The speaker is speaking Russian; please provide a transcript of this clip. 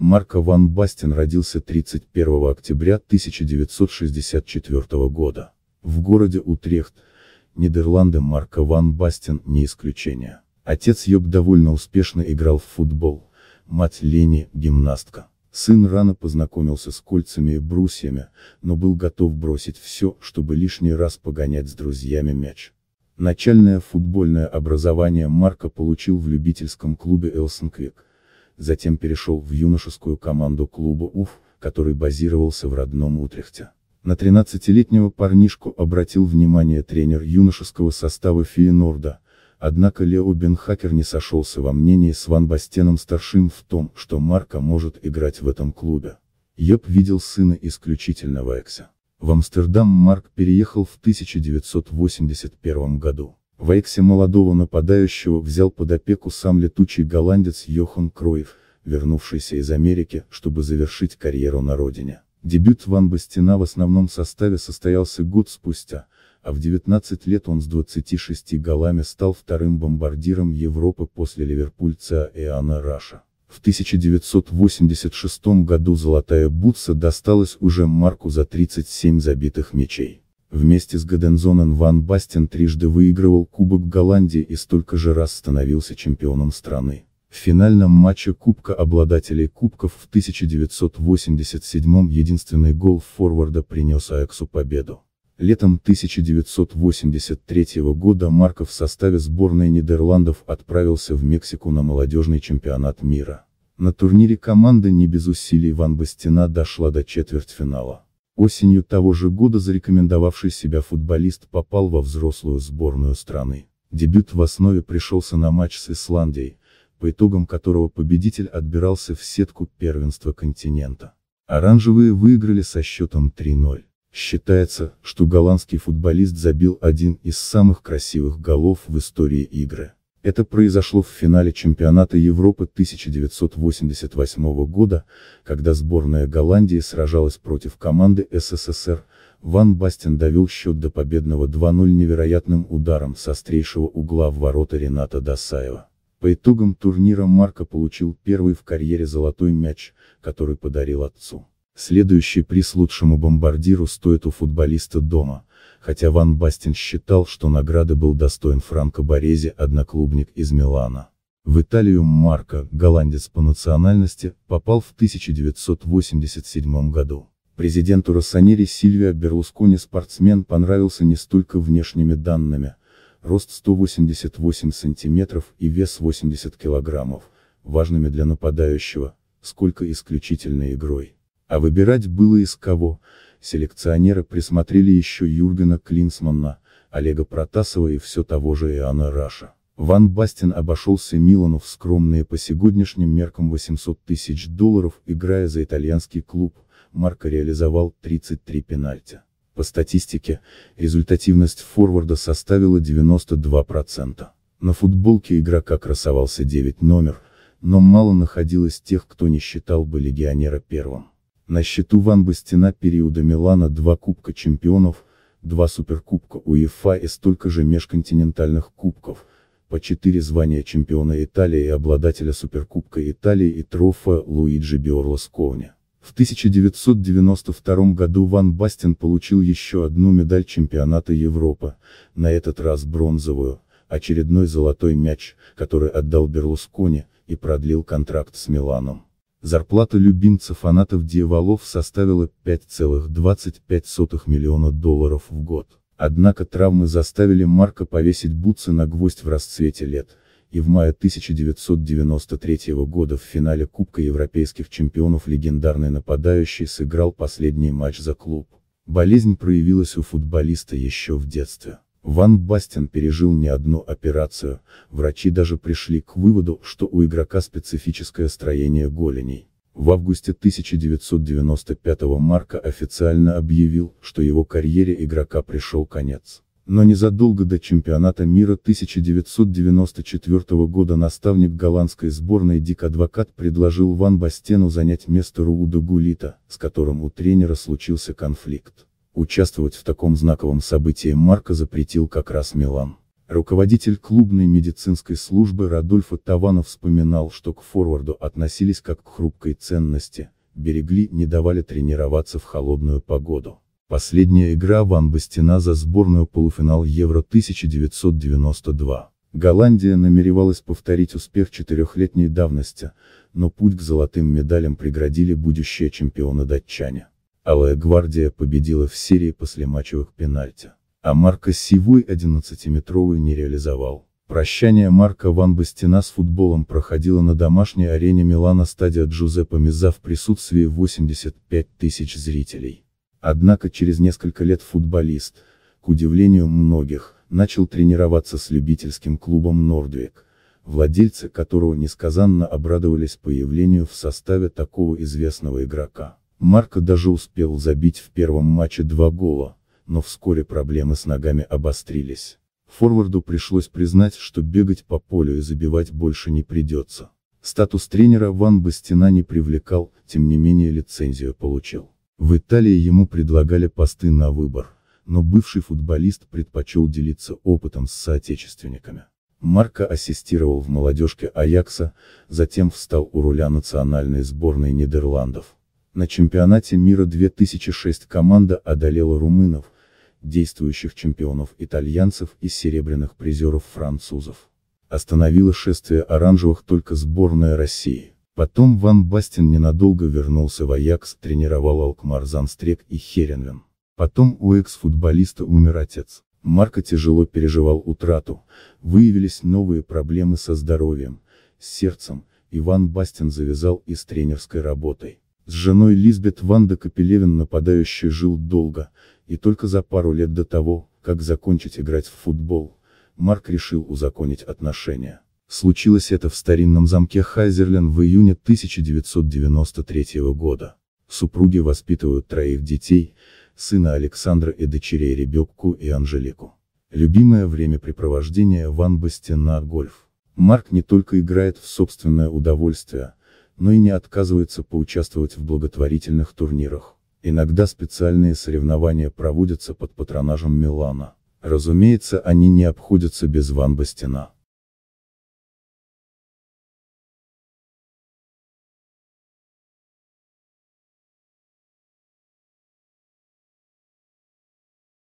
Марко Ван Бастин родился 31 октября 1964 года. В городе Утрехт, Нидерланды Марко Ван Бастин не исключение. Отец Йоб довольно успешно играл в футбол, мать Лени – гимнастка. Сын рано познакомился с кольцами и брусьями, но был готов бросить все, чтобы лишний раз погонять с друзьями мяч. Начальное футбольное образование Марко получил в любительском клубе Элсенквик, затем перешел в юношескую команду клуба УФ, который базировался в родном Утрехте. На 13-летнего парнишку обратил внимание тренер юношеского состава Фиенорда, однако Лео Бенхакер не сошелся во мнении с Ван Бастеном старшим в том, что Марка может играть в этом клубе. Йоп видел сына исключительно в Эксе. В Амстердам Марк переехал в 1981 году. Вайксе молодого нападающего взял под опеку сам летучий голландец Йохан Кроев, вернувшийся из Америки, чтобы завершить карьеру на родине. Дебют Ван Бастина в основном составе состоялся год спустя, а в 19 лет он с 26 голами стал вторым бомбардиром Европы после ливерпульца Иоанна Раша. В 1986 году «Золотая бутса» досталась уже Марку за 37 забитых мячей. Вместе с Гадензоном Ван Бастен трижды выигрывал Кубок Голландии и столько же раз становился чемпионом страны. В финальном матче Кубка обладателей Кубков в 1987 единственный гол форварда принес Аяксу победу. Летом 1983 года Марко в составе сборной Нидерландов отправился в Мексику на молодежный чемпионат мира. На турнире команда не без усилий Ван Бастина дошла до четвертьфинала. Осенью того же года зарекомендовавший себя футболист попал во взрослую сборную страны. Дебют в основе пришелся на матч с Исландией, по итогам которого победитель отбирался в сетку первенства континента. Оранжевые выиграли со счетом 3-0. Считается, что голландский футболист забил один из самых красивых голов в истории игры. Это произошло в финале чемпионата Европы 1988 года, когда сборная Голландии сражалась против команды СССР, Ван Бастен довел счет до победного 2-0 невероятным ударом с острейшего угла в ворота Рената Досаева. По итогам турнира Марко получил первый в карьере золотой мяч, который подарил отцу. Следующий приз лучшему бомбардиру стоит у футболиста дома – хотя Ван Бастин считал, что награды был достоин Франко Борези, одноклубник из Милана. В Италию Марко, голландец по национальности, попал в 1987 году. Президенту Рассанери Сильвио Берлускони спортсмен понравился не столько внешними данными, рост 188 сантиметров и вес 80 килограммов, важными для нападающего, сколько исключительной игрой. А выбирать было из кого. Селекционеры присмотрели еще Юргена Клинсмана, Олега Протасова и все того же Иоанна Раша. Ван Бастин обошелся Милану в скромные по сегодняшним меркам 800 тысяч долларов, играя за итальянский клуб, Марко реализовал 33 пенальти. По статистике, результативность форварда составила 92%. На футболке игрока красовался 9 номер, но мало находилось тех, кто не считал бы легионера первым. На счету Ван Бастина периода Милана два Кубка Чемпионов, два Суперкубка УЕФА и столько же межконтинентальных кубков, по четыре звания чемпиона Италии и обладателя Суперкубка Италии и трофе Луиджи Биорлоскони. В 1992 году Ван Бастин получил еще одну медаль чемпионата Европы, на этот раз бронзовую, очередной золотой мяч, который отдал Берлускони, и продлил контракт с Миланом. Зарплата любимца фанатов Дьяволов составила 5,25 миллиона долларов в год. Однако травмы заставили Марка повесить бутсы на гвоздь в расцвете лет, и в мае 1993 года в финале Кубка Европейских чемпионов легендарный нападающий сыграл последний матч за клуб. Болезнь проявилась у футболиста еще в детстве. Ван Бастен пережил не одну операцию, врачи даже пришли к выводу, что у игрока специфическое строение голеней. В августе 1995 Марка официально объявил, что его карьере игрока пришел конец. Но незадолго до чемпионата мира 1994 года наставник голландской сборной Дик Адвокат предложил Ван Бастену занять место Рууда Гулита, с которым у тренера случился конфликт. Участвовать в таком знаковом событии Марко запретил как раз Милан. Руководитель клубной медицинской службы Радольфа Таванов вспоминал, что к форварду относились как к хрупкой ценности, берегли, не давали тренироваться в холодную погоду. Последняя игра Ван Бастина за сборную полуфинал Евро-1992. Голландия намеревалась повторить успех четырехлетней давности, но путь к золотым медалям преградили будущие чемпионы датчане. Алая гвардия победила в серии после матчевых пенальти. А Марко Сивой 11-метровый не реализовал. Прощание Марка Ван Бастина с футболом проходило на домашней арене Милана стадия Джузеппе Миза в присутствии 85 тысяч зрителей. Однако через несколько лет футболист, к удивлению многих, начал тренироваться с любительским клубом «Нордвик», владельцы которого несказанно обрадовались появлению в составе такого известного игрока. Марко даже успел забить в первом матче два гола, но вскоре проблемы с ногами обострились. Форварду пришлось признать, что бегать по полю и забивать больше не придется. Статус тренера Ван Бастина не привлекал, тем не менее лицензию получил. В Италии ему предлагали посты на выбор, но бывший футболист предпочел делиться опытом с соотечественниками. Марко ассистировал в молодежке Аякса, затем встал у руля национальной сборной Нидерландов. На чемпионате мира 2006 команда одолела румынов, действующих чемпионов итальянцев и серебряных призеров французов. Остановила шествие оранжевых только сборная России. Потом Ван Бастин ненадолго вернулся в Аякс, тренировал Алкмар Занстрек и Херенвен. Потом у экс-футболиста умер отец. Марко тяжело переживал утрату, выявились новые проблемы со здоровьем, с сердцем, И Ван Бастин завязал и с тренерской работой. С женой Лизбет Ванда Капелевин нападающий жил долго, и только за пару лет до того, как закончить играть в футбол, Марк решил узаконить отношения. Случилось это в старинном замке Хайзерлен в июне 1993 года. Супруги воспитывают троих детей, сына Александра и дочерей Ребекку и Анжелику. Любимое времяпрепровождение Ван Бастена – гольф. Марк не только играет в собственное удовольствие, но и не отказывается поучаствовать в благотворительных турнирах. Иногда специальные соревнования проводятся под патронажем Милана. Разумеется, они не обходятся без Ван Бастина.